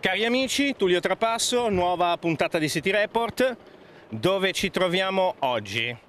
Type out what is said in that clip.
Cari amici, Tullio Trapasso, nuova puntata di City Report. Dove ci troviamo oggi?